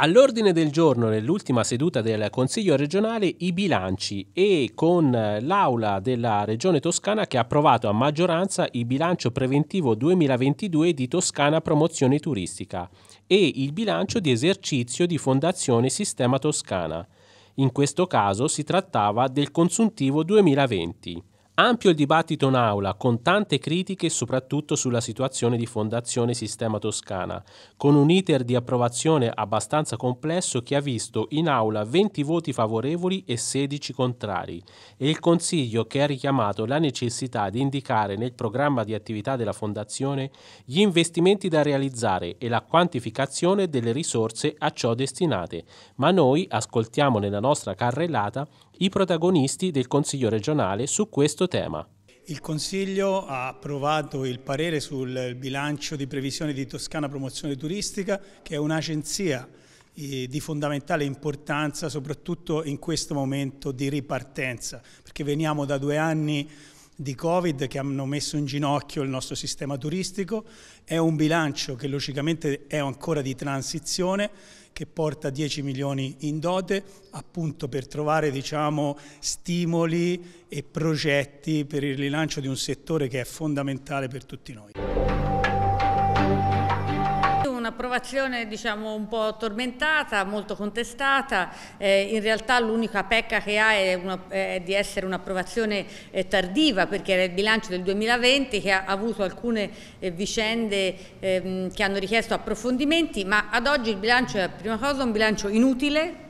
All'ordine del giorno nell'ultima seduta del Consiglio regionale i bilanci e con l'Aula della Regione Toscana che ha approvato a maggioranza il bilancio preventivo 2022 di Toscana Promozione Turistica e il bilancio di esercizio di Fondazione Sistema Toscana. In questo caso si trattava del consuntivo 2020. Ampio il dibattito in aula, con tante critiche soprattutto sulla situazione di Fondazione Sistema Toscana, con un iter di approvazione abbastanza complesso che ha visto in aula 20 voti favorevoli e 16 contrari, e il Consiglio che ha richiamato la necessità di indicare nel programma di attività della Fondazione gli investimenti da realizzare e la quantificazione delle risorse a ciò destinate. Ma noi ascoltiamo nella nostra carrellata i protagonisti del Consiglio regionale su questo tema. Il Consiglio ha approvato il parere sul bilancio di previsione di Toscana Promozione Turistica, che è un'agenzia eh, di fondamentale importanza soprattutto in questo momento di ripartenza, perché veniamo da due anni di Covid che hanno messo in ginocchio il nostro sistema turistico, è un bilancio che logicamente è ancora di transizione, che porta 10 milioni in dote appunto per trovare diciamo, stimoli e progetti per il rilancio di un settore che è fondamentale per tutti noi un'approvazione diciamo, un po' tormentata, molto contestata, eh, in realtà l'unica pecca che ha è, una, è di essere un'approvazione eh, tardiva perché era il bilancio del 2020 che ha avuto alcune eh, vicende ehm, che hanno richiesto approfondimenti, ma ad oggi il bilancio è prima cosa un bilancio inutile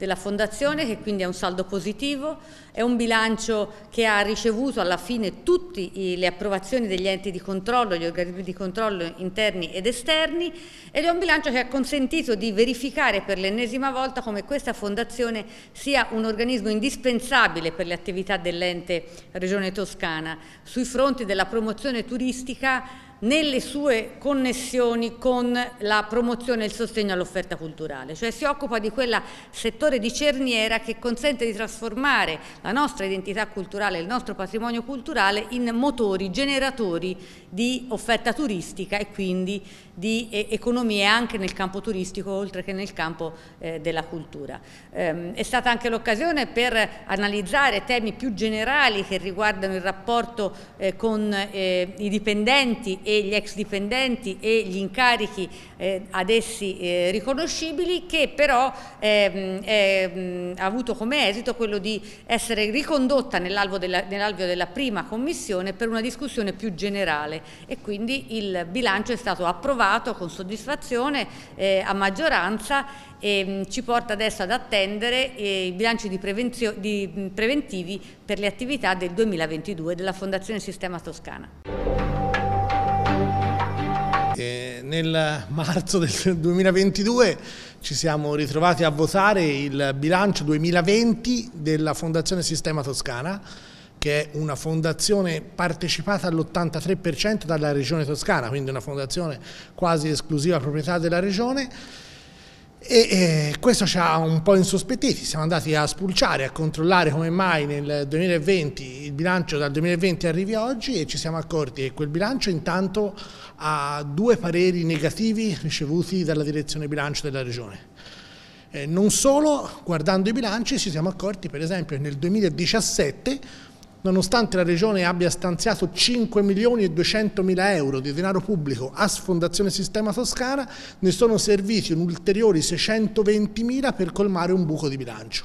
della Fondazione che quindi è un saldo positivo, è un bilancio che ha ricevuto alla fine tutte le approvazioni degli enti di controllo, gli organismi di controllo interni ed esterni ed è un bilancio che ha consentito di verificare per l'ennesima volta come questa Fondazione sia un organismo indispensabile per le attività dell'ente Regione Toscana sui fronti della promozione turistica nelle sue connessioni con la promozione e il sostegno all'offerta culturale, cioè si occupa di quel settore di cerniera che consente di trasformare la nostra identità culturale, il nostro patrimonio culturale in motori, generatori di offerta turistica e quindi di economie anche nel campo turistico oltre che nel campo eh, della cultura. Ehm, è stata anche l'occasione per analizzare temi più generali che riguardano il rapporto eh, con eh, i dipendenti e gli ex dipendenti e gli incarichi eh, ad essi eh, riconoscibili che però ehm, ehm ha avuto come esito quello di essere ricondotta nell'alveo della, nell della prima commissione per una discussione più generale e quindi il bilancio è stato approvato con soddisfazione eh, a maggioranza e mm, ci porta adesso ad attendere eh, i bilanci di di mm, preventivi per le attività del 2022 della Fondazione Sistema Toscana nel marzo del 2022 ci siamo ritrovati a votare il bilancio 2020 della Fondazione Sistema Toscana, che è una fondazione partecipata all'83% dalla Regione Toscana, quindi una fondazione quasi esclusiva proprietà della Regione, e, e, questo ci ha un po' insospettiti, siamo andati a spulciare, a controllare come mai nel 2020 il bilancio dal 2020 arrivi oggi e ci siamo accorti che quel bilancio intanto ha due pareri negativi ricevuti dalla direzione bilancio della regione. Eh, non solo, guardando i bilanci ci siamo accorti per esempio che nel 2017 nonostante la Regione abbia stanziato 5 milioni e 200 mila euro di denaro pubblico a Fondazione Sistema Toscana, ne sono serviti un ulteriori 620 mila per colmare un buco di bilancio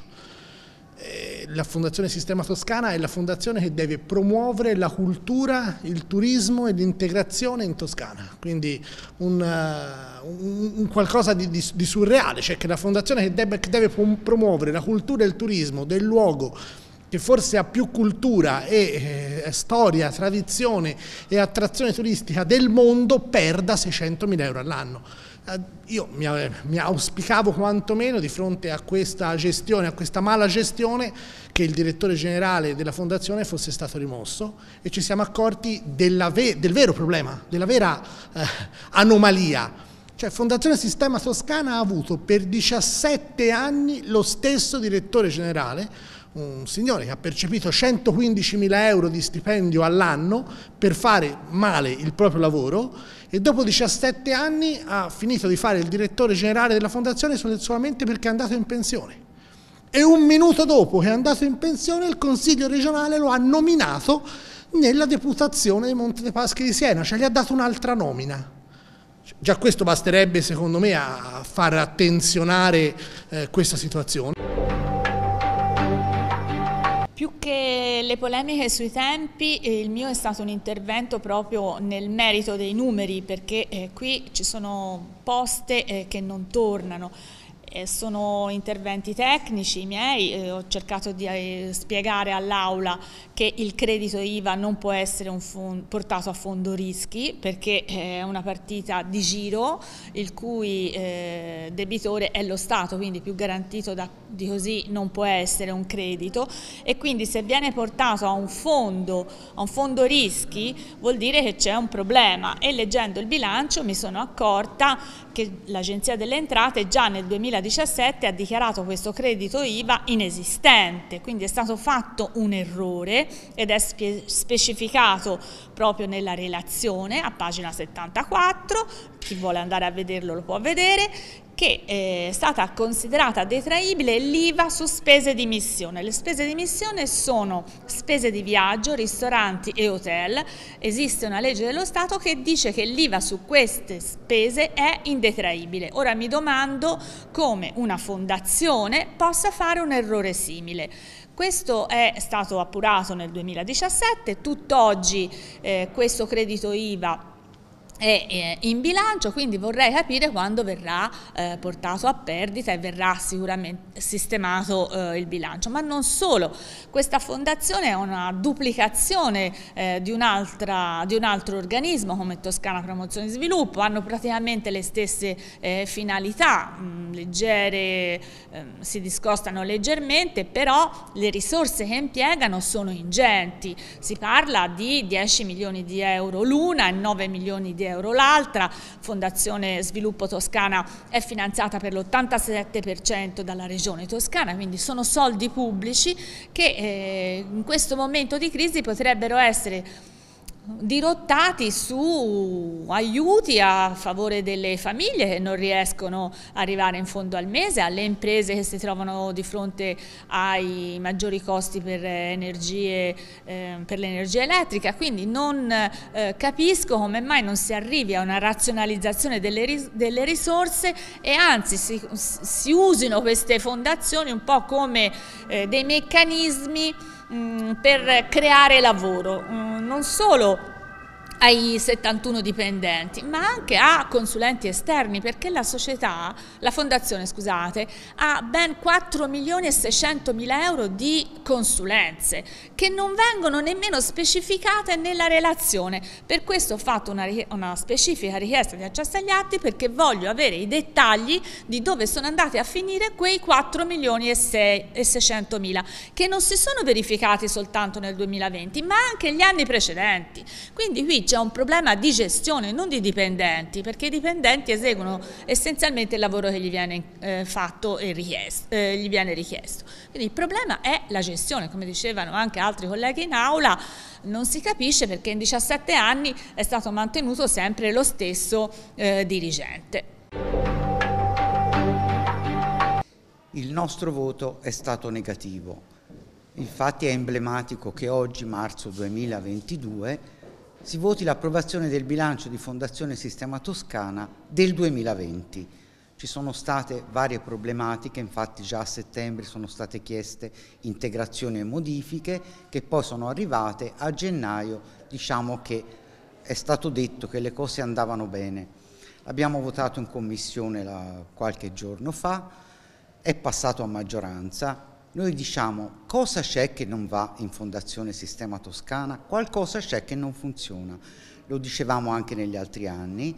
eh, la Fondazione Sistema Toscana è la fondazione che deve promuovere la cultura, il turismo e l'integrazione in Toscana, quindi un, un, eh, un qualcosa di, di, di, surreale, cioè che la fondazione che deve, che deve promuovere la cultura e il turismo del luogo che forse ha più cultura e eh, storia, tradizione e attrazione turistica del mondo, perda 600 mila euro all'anno. Eh, io mi, eh, mi auspicavo quantomeno di fronte a questa gestione, a questa mala gestione, che il direttore generale della fondazione fosse stato rimosso e ci siamo accorti ve del vero problema, della vera eh, anomalia cioè Fondazione Sistema Toscana ha avuto per 17 anni lo stesso direttore generale, un signore che ha percepito 115.000 euro di stipendio all'anno per fare male il proprio lavoro e dopo 17 anni ha finito di fare il direttore generale della fondazione solamente perché è andato in pensione. E un minuto dopo che è andato in pensione il Consiglio regionale lo ha nominato nella deputazione di Monte dei Paschi di Siena, cioè gli ha dato un'altra nomina. Già questo basterebbe secondo me a far attenzionare eh, questa situazione. Più che le polemiche sui tempi, eh, il mio è stato un intervento proprio nel merito dei numeri, perché eh, qui ci sono poste eh, che non tornano. Eh, sono interventi tecnici miei, eh, ho cercato di eh, spiegare all'Aula che il credito IVA non può essere portato a fondo rischi perché eh, è una partita di giro il cui eh, debitore è lo Stato, quindi più garantito da, di così non può essere un credito e quindi se viene portato a un fondo, a un fondo rischi vuol dire che c'è un problema e leggendo il bilancio mi sono accorta che l'Agenzia delle Entrate già nel 2019 2017 ha dichiarato questo credito IVA inesistente, quindi è stato fatto un errore ed è spe specificato proprio nella relazione a pagina 74, chi vuole andare a vederlo lo può vedere, che eh, è stata considerata detraibile l'IVA su spese di missione. Le spese di missione sono spese di viaggio, ristoranti e hotel. Esiste una legge dello Stato che dice che l'IVA su queste spese è indetraibile. Ora mi domando come una fondazione possa fare un errore simile. Questo è stato appurato nel 2017, tutt'oggi eh, questo credito IVA è in bilancio, quindi vorrei capire quando verrà eh, portato a perdita e verrà sicuramente sistemato eh, il bilancio. Ma non solo, questa fondazione è una duplicazione eh, di, un di, un altro organismo come Toscana Promozione e Sviluppo, hanno praticamente le stesse eh, finalità, mh, mm, leggere, ehm, si discostano leggermente, però le risorse che impiegano sono ingenti, si parla di 10 milioni di euro l'una e 9 milioni di euro euro. L'altra, Fondazione Sviluppo Toscana, è finanziata per l'87% dalla Regione Toscana, quindi sono soldi pubblici che eh, in questo momento di crisi potrebbero essere dirottati su aiuti a favore delle famiglie che non riescono ad arrivare in fondo al mese, alle imprese che si trovano di fronte ai maggiori costi per, energie, eh, l'energia elettrica, quindi non eh, capisco come mai non si arrivi a una razionalizzazione delle, ris delle risorse e anzi si, si, usino queste fondazioni un po' come eh, dei meccanismi Mm, per creare lavoro, mm, non solo ai 71 dipendenti, ma anche a consulenti esterni, perché la società, la fondazione scusate, ha ben 4 milioni e 600 mila euro di consulenze che non vengono nemmeno specificate nella relazione. Per questo ho fatto una, una specifica richiesta di accesso agli atti perché voglio avere i dettagli di dove sono andati a finire quei 4 milioni e 600 mila che non si sono verificati soltanto nel 2020, ma anche negli anni precedenti. Quindi qui c'è un problema di gestione, non di dipendenti, perché i dipendenti eseguono essenzialmente il lavoro che gli viene eh, fatto e richiesto, eh, gli viene richiesto. Quindi il problema è la gestione, come dicevano anche altri colleghi in aula, non si capisce perché in 17 anni è stato mantenuto sempre lo stesso eh, dirigente. Il nostro voto è stato negativo. Infatti è emblematico che oggi, marzo 2022, si voti l'approvazione del bilancio di Fondazione Sistema Toscana del 2020. Ci sono state varie problematiche, infatti già a settembre sono state chieste integrazioni e modifiche che poi sono arrivate a gennaio, diciamo che è stato detto che le cose andavano bene. Abbiamo votato in commissione qualche giorno fa, è passato a maggioranza, noi diciamo cosa c'è che non va in Fondazione Sistema Toscana, qualcosa c'è che non funziona. Lo dicevamo anche negli altri anni,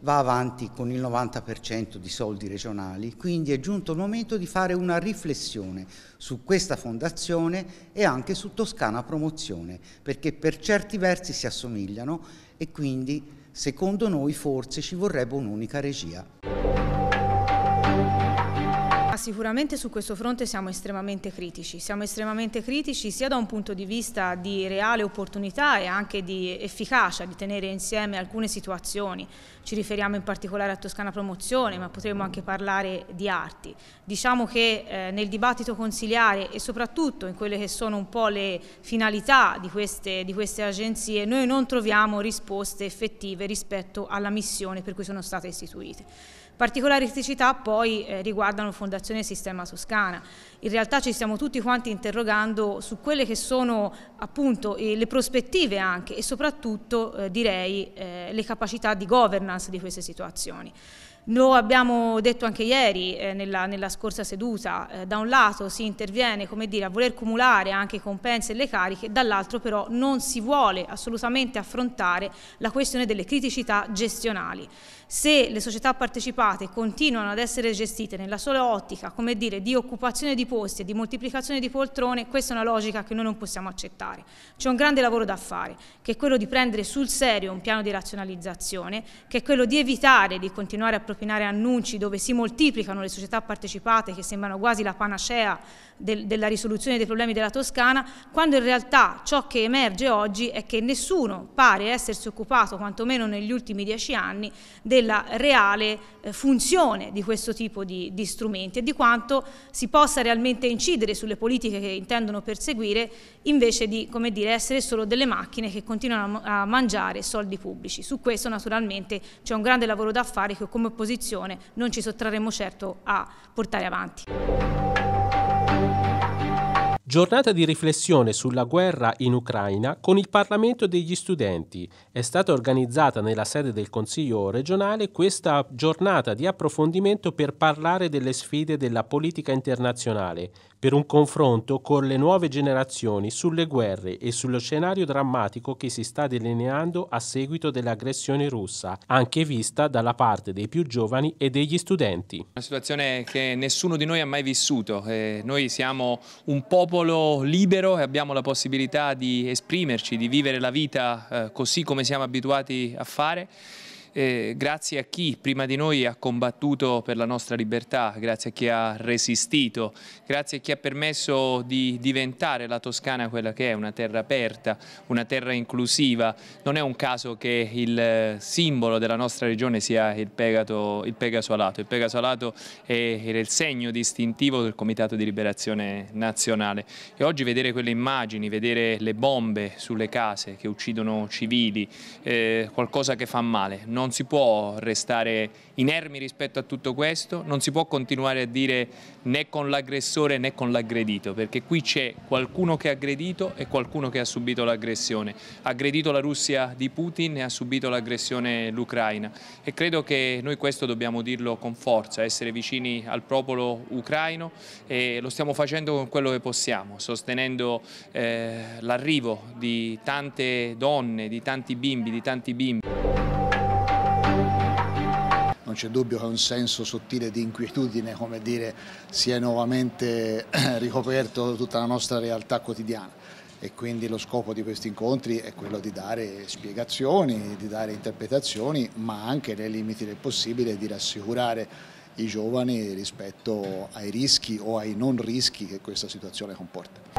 va avanti con il 90% di soldi regionali, quindi è giunto il momento di fare una riflessione su questa fondazione e anche su Toscana Promozione, perché per certi versi si assomigliano e quindi secondo noi forse ci vorrebbe un'unica regia sicuramente su questo fronte siamo estremamente critici, siamo estremamente critici sia da un punto di vista di reale opportunità e anche di efficacia di tenere insieme alcune situazioni, ci riferiamo in particolare a Toscana Promozione ma potremmo anche parlare di arti. Diciamo che eh, nel dibattito consiliare e soprattutto in quelle che sono un po' le finalità di queste, di queste agenzie noi non troviamo risposte effettive rispetto alla missione per cui sono state istituite. Particolari criticità poi eh, riguardano Fondazione Sistema Toscana. In realtà ci stiamo tutti quanti interrogando su quelle che sono appunto eh, le prospettive anche e soprattutto eh, direi eh, le capacità di governance di queste situazioni. Lo abbiamo detto anche ieri eh, nella, nella, scorsa seduta, eh, da un lato si interviene dire, a voler cumulare anche i compensi e le cariche, dall'altro però non si vuole assolutamente affrontare la questione delle criticità gestionali se le società partecipate continuano ad essere gestite nella sola ottica, come dire, di occupazione di posti e di moltiplicazione di poltrone, questa è una logica che noi non possiamo accettare. C'è un grande lavoro da fare, che è quello di prendere sul serio un piano di razionalizzazione, che è quello di evitare di continuare a propinare annunci dove si moltiplicano le società partecipate che sembrano quasi la panacea del, della risoluzione dei problemi della Toscana, quando in realtà ciò che emerge oggi è che nessuno pare essersi occupato, quantomeno negli ultimi dieci anni, del della reale eh, funzione di questo tipo di, di, strumenti e di quanto si possa realmente incidere sulle politiche che intendono perseguire invece di come dire, essere solo delle macchine che continuano a mangiare soldi pubblici. Su questo naturalmente c'è un grande lavoro da fare che come opposizione non ci sottrarremo certo a portare avanti. Giornata di riflessione sulla guerra in Ucraina con il Parlamento degli studenti. È stata organizzata nella sede del Consiglio regionale questa giornata di approfondimento per parlare delle sfide della politica internazionale, per un confronto con le nuove generazioni sulle guerre e sullo scenario drammatico che si sta delineando a seguito dell'aggressione russa, anche vista dalla parte dei più giovani e degli studenti. Una situazione che nessuno di noi ha mai vissuto. Eh, noi siamo un popolo popolo libero e abbiamo la possibilità di esprimerci, di vivere la vita eh, così come siamo abituati a fare eh, grazie a chi prima di noi ha combattuto per la nostra libertà, grazie a chi ha resistito, grazie a chi ha permesso di diventare la Toscana quella che è, una terra aperta, una terra inclusiva. Non è un caso che il simbolo della nostra regione sia il, pegato, il Pegaso Alato. Il Pegaso Alato era il segno distintivo del Comitato di Liberazione Nazionale e oggi vedere quelle immagini, vedere le bombe sulle case che uccidono civili, eh, qualcosa che fa male. Non non si può restare inermi rispetto a tutto questo, non si può continuare a dire né con l'aggressore né con l'aggredito, perché qui c'è qualcuno che ha aggredito e qualcuno che ha subito l'aggressione. Ha aggredito la Russia di Putin e ha subito l'aggressione l'Ucraina e credo che noi questo dobbiamo dirlo con forza, essere vicini al popolo ucraino e lo stiamo facendo con quello che possiamo, sostenendo eh, l'arrivo di tante donne, di tanti bimbi, di tanti bimbi. Non c'è dubbio che un senso sottile di inquietudine, come dire, sia nuovamente ricoperto tutta la nostra realtà quotidiana e quindi lo scopo di questi incontri è quello di dare spiegazioni, di dare interpretazioni, ma anche nei limiti del possibile di rassicurare i giovani rispetto ai rischi o ai non rischi che questa situazione comporta.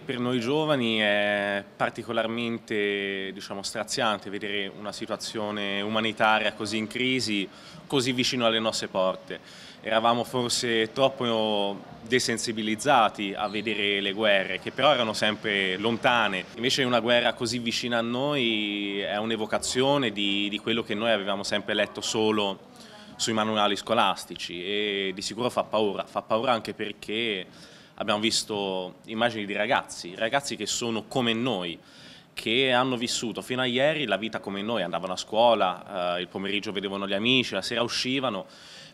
Per noi giovani è particolarmente diciamo, straziante vedere una situazione umanitaria così in crisi, così vicino alle nostre porte. Eravamo forse troppo desensibilizzati a vedere le guerre, che però erano sempre lontane. Invece una guerra così vicina a noi è un'evocazione di, di quello che noi avevamo sempre letto solo sui manuali scolastici e di sicuro fa paura, fa paura anche perché abbiamo visto immagini di ragazzi, ragazzi che sono come noi, che hanno vissuto fino a ieri la vita come noi, andavano a scuola, eh, il pomeriggio vedevano gli amici, la sera uscivano,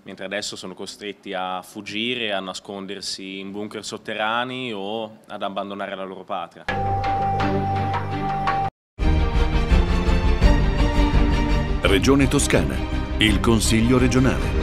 mentre adesso sono costretti a fuggire, a nascondersi in bunker sotterranei o ad abbandonare la loro patria. Regione Toscana, il Consiglio regionale.